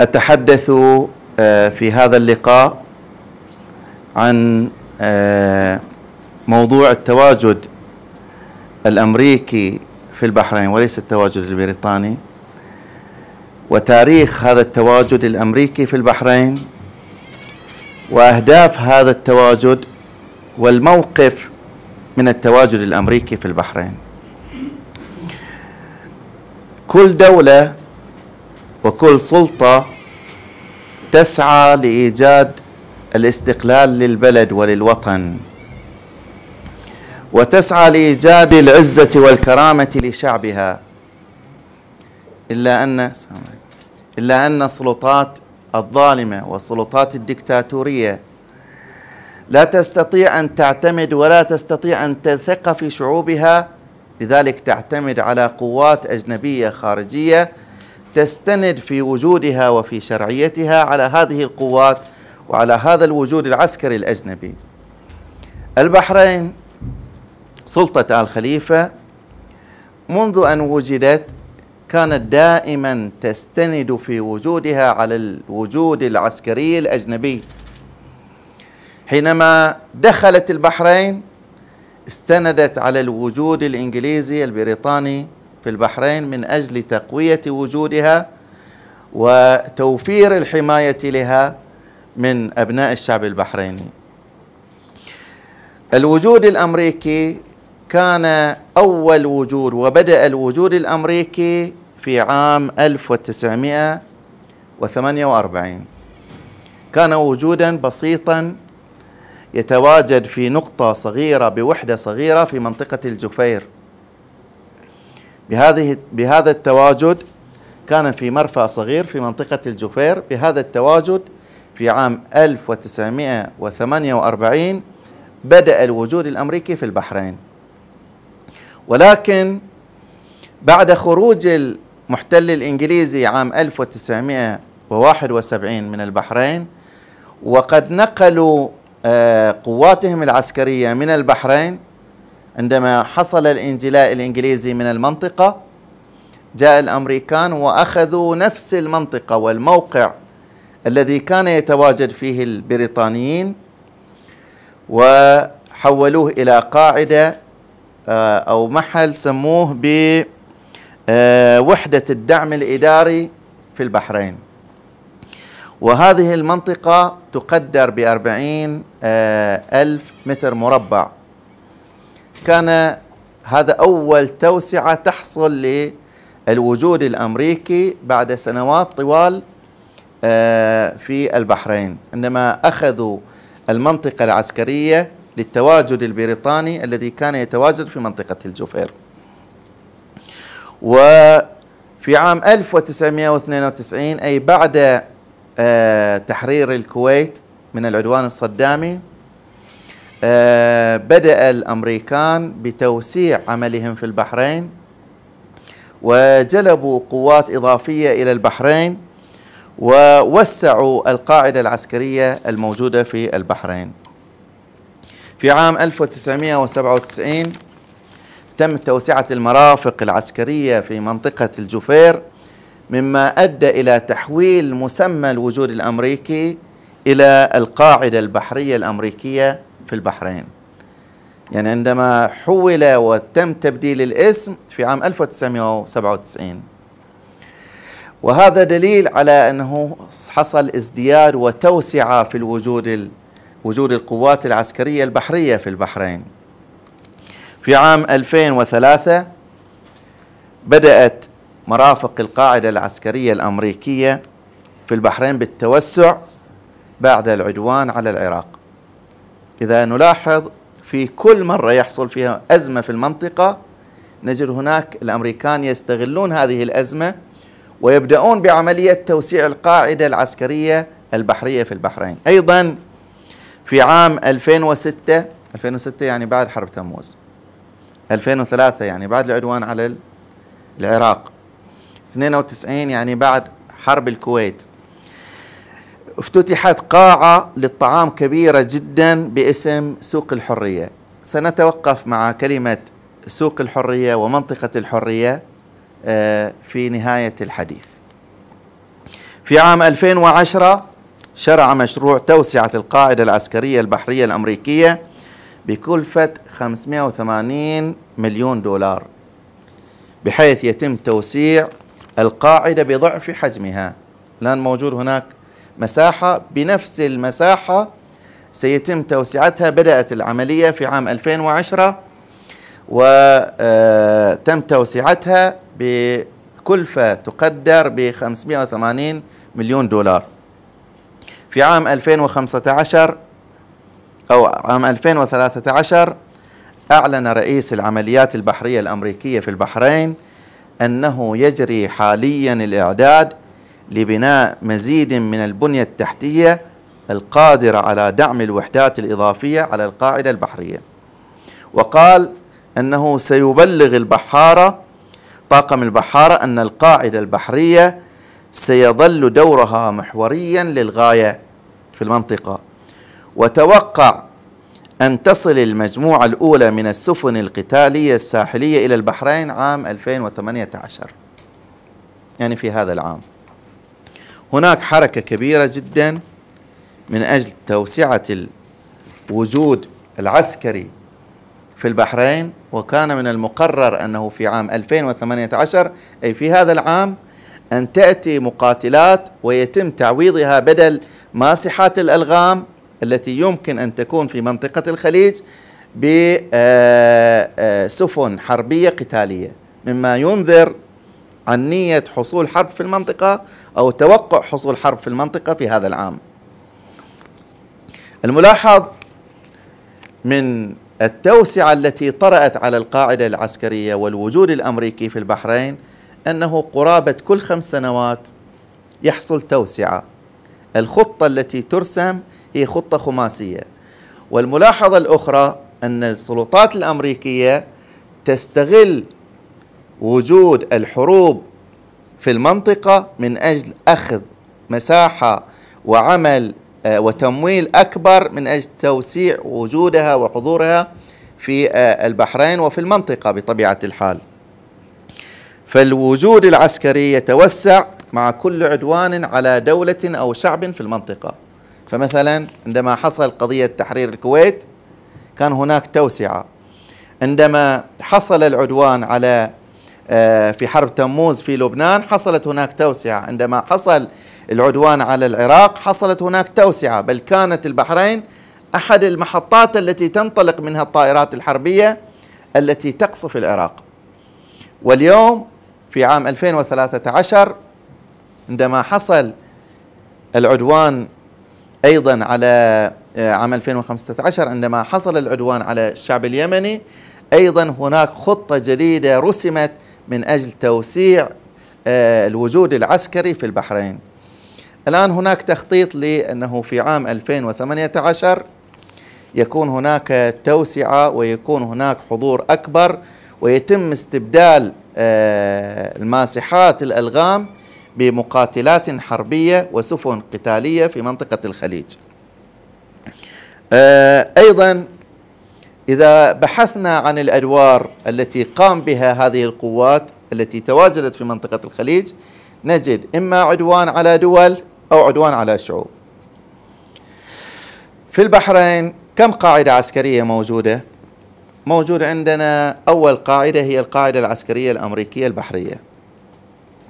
أتحدث آه، في هذا اللقاء عن آه، موضوع التواجد الأمريكي في البحرين وليس التواجد البريطاني وتاريخ هذا التواجد الأمريكي في البحرين وأهداف هذا التواجد والموقف من التواجد الأمريكي في البحرين كل دولة وكل سلطة تسعى لإيجاد الاستقلال للبلد وللوطن وتسعى لإيجاد العزة والكرامة لشعبها إلا أن إلا أن السلطات الظالمة والسلطات الدكتاتورية لا تستطيع أن تعتمد ولا تستطيع أن تثق في شعوبها لذلك تعتمد على قوات أجنبية خارجية تستند في وجودها وفي شرعيتها على هذه القوات وعلى هذا الوجود العسكري الأجنبي البحرين سلطة آل خليفة منذ أن وجدت كانت دائما تستند في وجودها على الوجود العسكري الأجنبي حينما دخلت البحرين استندت على الوجود الإنجليزي البريطاني في البحرين من أجل تقوية وجودها وتوفير الحماية لها من أبناء الشعب البحريني الوجود الأمريكي كان أول وجود وبدأ الوجود الأمريكي في عام 1948 كان وجودا بسيطا يتواجد في نقطة صغيرة بوحدة صغيرة في منطقة الجفير بهذه بهذا التواجد كان في مرفأ صغير في منطقة الجفير بهذا التواجد في عام 1948 بدأ الوجود الأمريكي في البحرين ولكن بعد خروج المحتل الإنجليزي عام 1971 من البحرين وقد نقلوا آه، قواتهم العسكرية من البحرين عندما حصل الانجلاء الانجليزي من المنطقه جاء الامريكان واخذوا نفس المنطقه والموقع الذي كان يتواجد فيه البريطانيين وحولوه الى قاعده آه، او محل سموه بوحده آه، الدعم الاداري في البحرين وهذه المنطقة تقدر بأربعين آه، ألف متر مربع كان هذا أول توسعة تحصل للوجود الأمريكي بعد سنوات طوال آه، في البحرين عندما أخذوا المنطقة العسكرية للتواجد البريطاني الذي كان يتواجد في منطقة الجفير وفي عام 1992 أي بعد آه، تحرير الكويت من العدوان الصدامي آه، بدأ الأمريكان بتوسيع عملهم في البحرين وجلبوا قوات إضافية إلى البحرين ووسعوا القاعدة العسكرية الموجودة في البحرين في عام 1997 تم توسعة المرافق العسكرية في منطقة الجفير مما أدى إلى تحويل مسمى الوجود الأمريكي إلى القاعدة البحرية الأمريكية في البحرين يعني عندما حول وتم تبديل الاسم في عام 1997 وهذا دليل على انه حصل ازدياد وتوسعه في الوجود وجود القوات العسكريه البحريه في البحرين. في عام 2003 بدات مرافق القاعده العسكريه الامريكيه في البحرين بالتوسع بعد العدوان على العراق. إذا نلاحظ في كل مرة يحصل فيها أزمة في المنطقة نجد هناك الأمريكان يستغلون هذه الأزمة ويبدأون بعملية توسيع القاعدة العسكرية البحرية في البحرين أيضا في عام 2006 2006 يعني بعد حرب تموز 2003 يعني بعد العدوان على العراق 92 يعني بعد حرب الكويت افتتحت قاعة للطعام كبيرة جدا باسم سوق الحرية سنتوقف مع كلمة سوق الحرية ومنطقة الحرية آه، في نهاية الحديث في عام 2010 شرع مشروع توسعة القاعدة العسكرية البحرية الأمريكية بكلفة 580 مليون دولار بحيث يتم توسيع القاعدة بضعف حجمها الآن موجود هناك مساحة بنفس المساحة سيتم توسعتها بدأت العملية في عام 2010 وتم آه، توسعتها بكلفة تقدر ب 580 مليون دولار في عام 2015 أو عام 2013 أعلن رئيس العمليات البحرية الأمريكية في البحرين أنه يجري حاليا الإعداد لبناء مزيد من البنية التحتية القادرة على دعم الوحدات الإضافية على القاعدة البحرية وقال أنه سيبلغ البحارة طاقم البحارة أن القاعدة البحرية سيظل دورها محوريا للغاية في المنطقة وتوقع أن تصل المجموعة الأولى من السفن القتالية الساحلية إلى البحرين عام 2018 يعني في هذا العام هناك حركة كبيرة جدا من أجل توسعة الوجود العسكري في البحرين وكان من المقرر أنه في عام 2018 أي في هذا العام أن تأتي مقاتلات ويتم تعويضها بدل ماسحات الألغام التي يمكن أن تكون في منطقة الخليج بسفن آه، آه، حربية قتالية مما ينذر عن نية حصول حرب في المنطقة أو توقع حصول حرب في المنطقة في هذا العام الملاحظ من التوسعة التي طرأت على القاعدة العسكرية والوجود الأمريكي في البحرين أنه قرابة كل خمس سنوات يحصل توسعة الخطة التي ترسم هي خطة خماسية والملاحظة الأخرى أن السلطات الأمريكية تستغل وجود الحروب في المنطقة من أجل أخذ مساحة وعمل آه، وتمويل أكبر من أجل توسيع وجودها وحضورها في آه، البحرين وفي المنطقة بطبيعة الحال فالوجود العسكري يتوسع مع كل عدوان على دولة أو شعب في المنطقة فمثلا عندما حصل قضية تحرير الكويت كان هناك توسعة عندما حصل العدوان على آه، في حرب تموز في لبنان حصلت هناك توسعة عندما حصل العدوان على العراق حصلت هناك توسعة بل كانت البحرين أحد المحطات التي تنطلق منها الطائرات الحربية التي تقصف العراق واليوم في عام 2013 عندما حصل العدوان أيضا على آه، عام 2015 عندما حصل العدوان على الشعب اليمني ايضا هناك خطه جديده رسمت من أجل توسيع آه، الوجود العسكري في البحرين الآن هناك تخطيط لأنه في عام 2018 يكون هناك توسعة ويكون هناك حضور أكبر ويتم استبدال آه، الماسحات الألغام بمقاتلات حربية وسفن قتالية في منطقة الخليج آه، أيضا اذا بحثنا عن الادوار التي قام بها هذه القوات التي تواجدت في منطقه الخليج نجد اما عدوان على دول او عدوان على شعوب. في البحرين كم قاعده عسكريه موجوده؟ موجود عندنا اول قاعده هي القاعده العسكريه الامريكيه البحريه.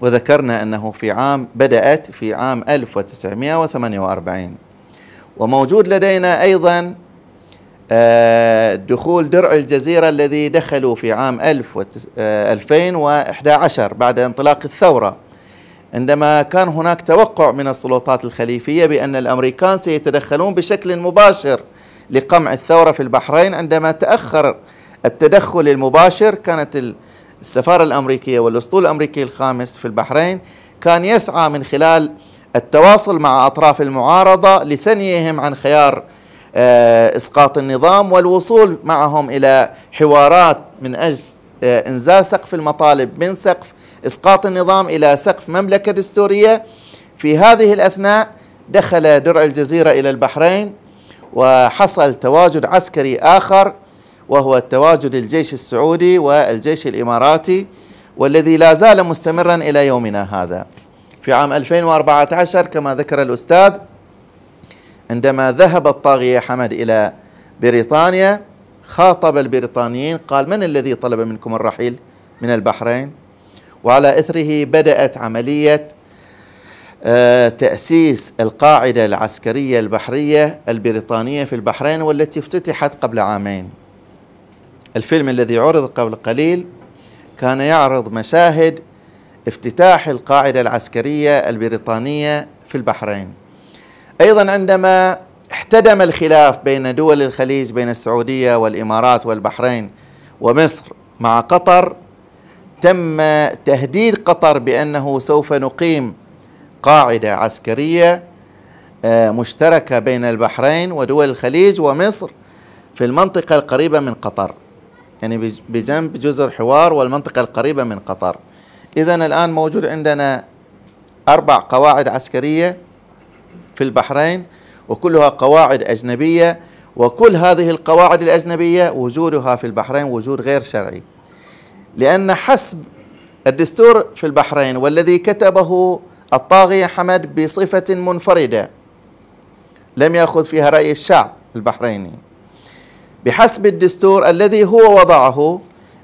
وذكرنا انه في عام بدات في عام 1948 وموجود لدينا ايضا آه، دخول درع الجزيرة الذي دخلوا في عام 2011 آه، بعد انطلاق الثورة عندما كان هناك توقع من السلطات الخليفية بأن الأمريكان سيتدخلون بشكل مباشر لقمع الثورة في البحرين عندما تأخر التدخل المباشر كانت السفارة الأمريكية والأسطول الأمريكي الخامس في البحرين كان يسعى من خلال التواصل مع أطراف المعارضة لثنيهم عن خيار آه، اسقاط النظام والوصول معهم الى حوارات من اجل آه، انزال سقف المطالب من سقف اسقاط النظام الى سقف مملكه دستوريه في هذه الاثناء دخل درع الجزيره الى البحرين وحصل تواجد عسكري اخر وهو التواجد الجيش السعودي والجيش الاماراتي والذي لا زال مستمرا الى يومنا هذا في عام 2014 كما ذكر الاستاذ عندما ذهب الطاغية حمد إلى بريطانيا خاطب البريطانيين قال من الذي طلب منكم الرحيل من البحرين وعلى إثره بدأت عملية آه، تأسيس القاعدة العسكرية البحرية البريطانية في البحرين والتي افتتحت قبل عامين الفيلم الذي عرض قبل قليل كان يعرض مشاهد افتتاح القاعدة العسكرية البريطانية في البحرين ايضا عندما احتدم الخلاف بين دول الخليج بين السعوديه والامارات والبحرين ومصر مع قطر تم تهديد قطر بانه سوف نقيم قاعده عسكريه آه، مشتركه بين البحرين ودول الخليج ومصر في المنطقه القريبه من قطر يعني بجنب جزر حوار والمنطقه القريبه من قطر اذا الان موجود عندنا اربع قواعد عسكريه في البحرين وكلها قواعد أجنبية وكل هذه القواعد الأجنبية وجودها في البحرين وجود غير شرعي لأن حسب الدستور في البحرين والذي كتبه الطاغية حمد بصفة منفردة لم يأخذ فيها رأي الشعب البحريني بحسب الدستور الذي هو وضعه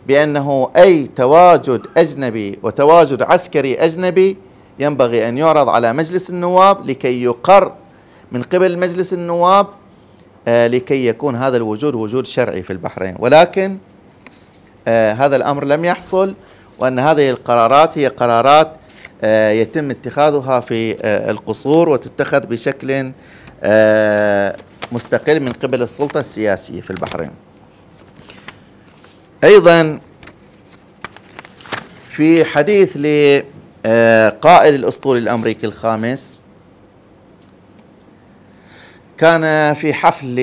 بأنه أي تواجد أجنبي وتواجد عسكري أجنبي ينبغي أن يعرض على مجلس النواب لكي يقر من قبل مجلس النواب آه، لكي يكون هذا الوجود وجود شرعي في البحرين ولكن آه، هذا الأمر لم يحصل وأن هذه القرارات هي قرارات آه، يتم اتخاذها في القصور وتتخذ بشكل مستقل من قبل السلطة السياسية في البحرين أيضا في حديث ل آه، قائد الاسطول الامريكي الخامس كان في حفل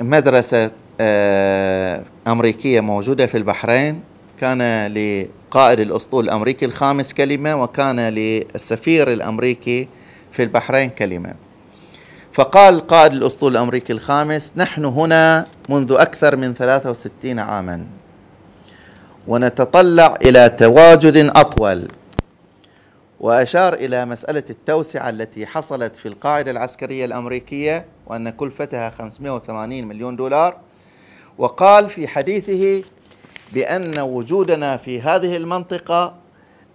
مدرسه آه، امريكيه موجوده في البحرين كان لقائد الاسطول الامريكي الخامس كلمه وكان للسفير الامريكي في البحرين كلمه فقال قائد الاسطول الامريكي الخامس نحن هنا منذ اكثر من 63 عاما ونتطلع الى تواجد اطول وأشار إلى مسألة التوسعة التي حصلت في القاعدة العسكرية الأمريكية وأن كلفتها 580 مليون دولار وقال في حديثه بأن وجودنا في هذه المنطقة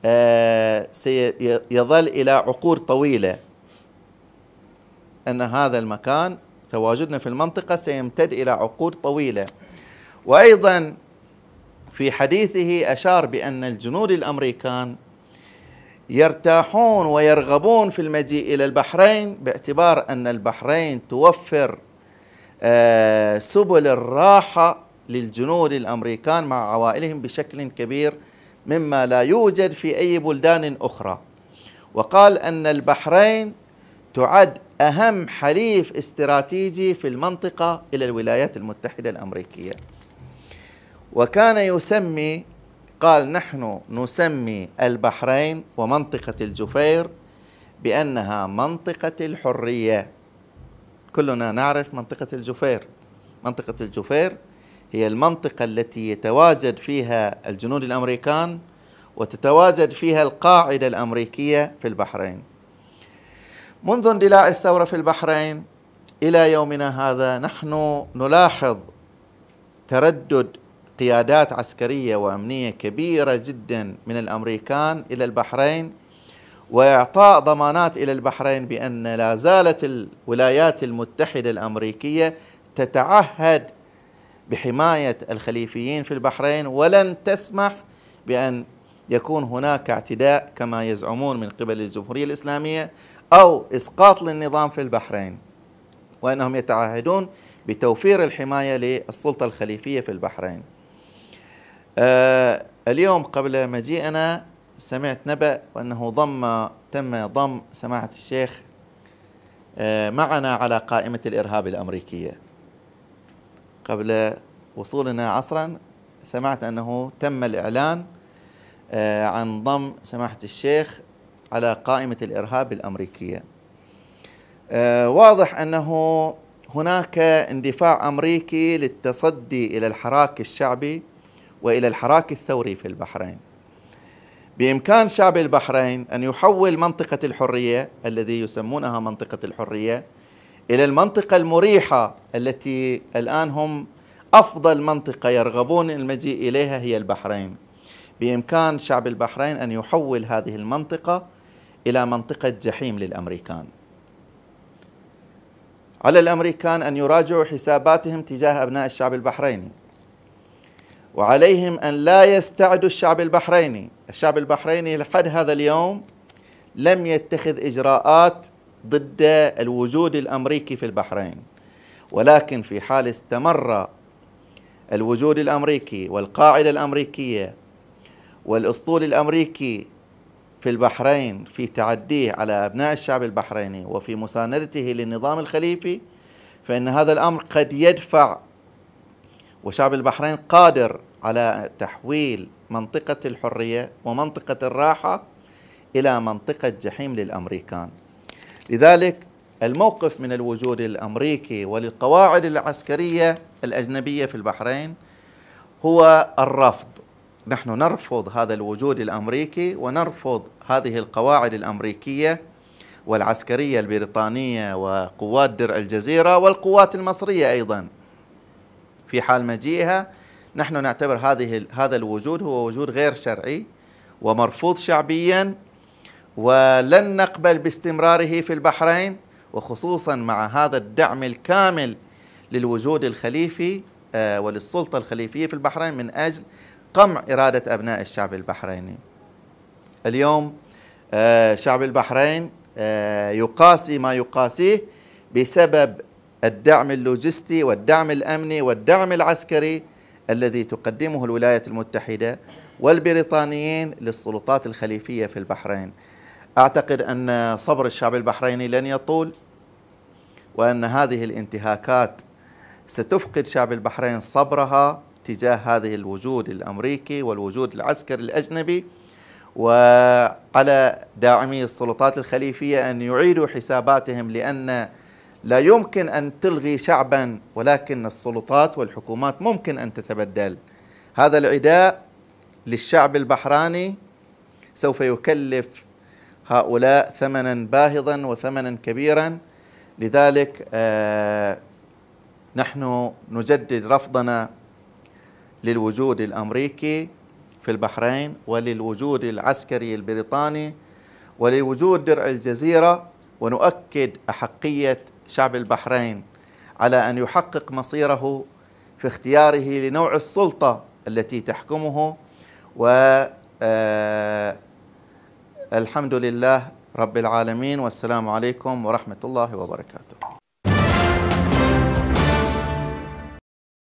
آه، سيظل إلى عقود طويلة أن هذا المكان تواجدنا في المنطقة سيمتد إلى عقود طويلة وأيضا في حديثه أشار بأن الجنود الأمريكان يرتاحون ويرغبون في المجيء الى البحرين باعتبار ان البحرين توفر آه، سبل الراحه للجنود الامريكان مع عوائلهم بشكل كبير مما لا يوجد في اي بلدان اخرى وقال ان البحرين تعد اهم حليف استراتيجي في المنطقه الى الولايات المتحده الامريكيه وكان يسمي قال نحن نسمي البحرين ومنطقة الجفير بأنها منطقة الحرية كلنا نعرف منطقة الجفير منطقة الجفير هي المنطقة التي يتواجد فيها الجنود الأمريكان وتتواجد فيها القاعدة الأمريكية في البحرين منذ اندلاع الثورة في البحرين إلى يومنا هذا نحن نلاحظ تردد قيادات عسكريه وامنيه كبيره جدا من الامريكان الى البحرين واعطاء ضمانات الى البحرين بان لا زالت الولايات المتحده الامريكيه تتعهد بحمايه الخليفيين في البحرين ولن تسمح بان يكون هناك اعتداء كما يزعمون من قبل الجمهوريه الاسلاميه او اسقاط للنظام في البحرين وانهم يتعهدون بتوفير الحمايه للسلطه الخليفيه في البحرين آه، اليوم قبل مجيئنا سمعت نبأ وأنه ضم تم ضم سماحة الشيخ آه، معنا على قائمة الإرهاب الأمريكية قبل وصولنا عصرا سمعت أنه تم الإعلان آه، عن ضم سماحة الشيخ على قائمة الإرهاب الأمريكية واضح أنه هناك اندفاع أمريكي للتصدي إلى الحراك الشعبي والى الحراك الثوري في البحرين. بامكان شعب البحرين ان يحول منطقه الحريه الذي يسمونها منطقه الحريه الى المنطقه المريحه التي الان هم افضل منطقه يرغبون المجيء اليها هي البحرين. بامكان شعب البحرين ان يحول هذه المنطقه الى منطقه جحيم للامريكان. على الامريكان ان يراجعوا حساباتهم تجاه ابناء الشعب البحريني وعليهم أن لا يستعدوا الشعب البحريني الشعب البحريني لحد هذا اليوم لم يتخذ إجراءات ضد الوجود الأمريكي في البحرين ولكن في حال استمر الوجود الأمريكي والقاعدة الأمريكية والأسطول الأمريكي في البحرين في تعديه على أبناء الشعب البحريني وفي مساندته للنظام الخليفي فإن هذا الأمر قد يدفع وشعب البحرين قادر على تحويل منطقة الحرية ومنطقة الراحة إلى منطقة جحيم للأمريكان لذلك الموقف من الوجود الأمريكي وللقواعد العسكرية الأجنبية في البحرين هو الرفض نحن نرفض هذا الوجود الأمريكي ونرفض هذه القواعد الأمريكية والعسكرية البريطانية وقوات درع الجزيرة والقوات المصرية أيضا في حال مجيئها نحن نعتبر هذه هذا الوجود هو وجود غير شرعي ومرفوض شعبيا ولن نقبل باستمراره في البحرين وخصوصا مع هذا الدعم الكامل للوجود الخليفي آه، وللسلطة الخليفية في البحرين من أجل قمع إرادة أبناء الشعب البحريني اليوم آه، شعب البحرين آه، يقاسي ما يقاسيه بسبب الدعم اللوجستي والدعم الأمني والدعم العسكري الذي تقدمه الولايات المتحدة والبريطانيين للسلطات الخليفية في البحرين أعتقد أن صبر الشعب البحريني لن يطول وأن هذه الانتهاكات ستفقد شعب البحرين صبرها تجاه هذه الوجود الأمريكي والوجود العسكري الأجنبي وعلى داعمي السلطات الخليفية أن يعيدوا حساباتهم لأن لا يمكن أن تلغي شعبا ولكن السلطات والحكومات ممكن أن تتبدل هذا العداء للشعب البحراني سوف يكلف هؤلاء ثمنا باهظا وثمنا كبيرا لذلك آه نحن نجدد رفضنا للوجود الامريكي في البحرين وللوجود العسكري البريطاني ولوجود درع الجزيره ونؤكد احقيه شعب البحرين على ان يحقق مصيره في اختياره لنوع السلطه التي تحكمه والحمد آه، لله رب العالمين والسلام عليكم ورحمه الله وبركاته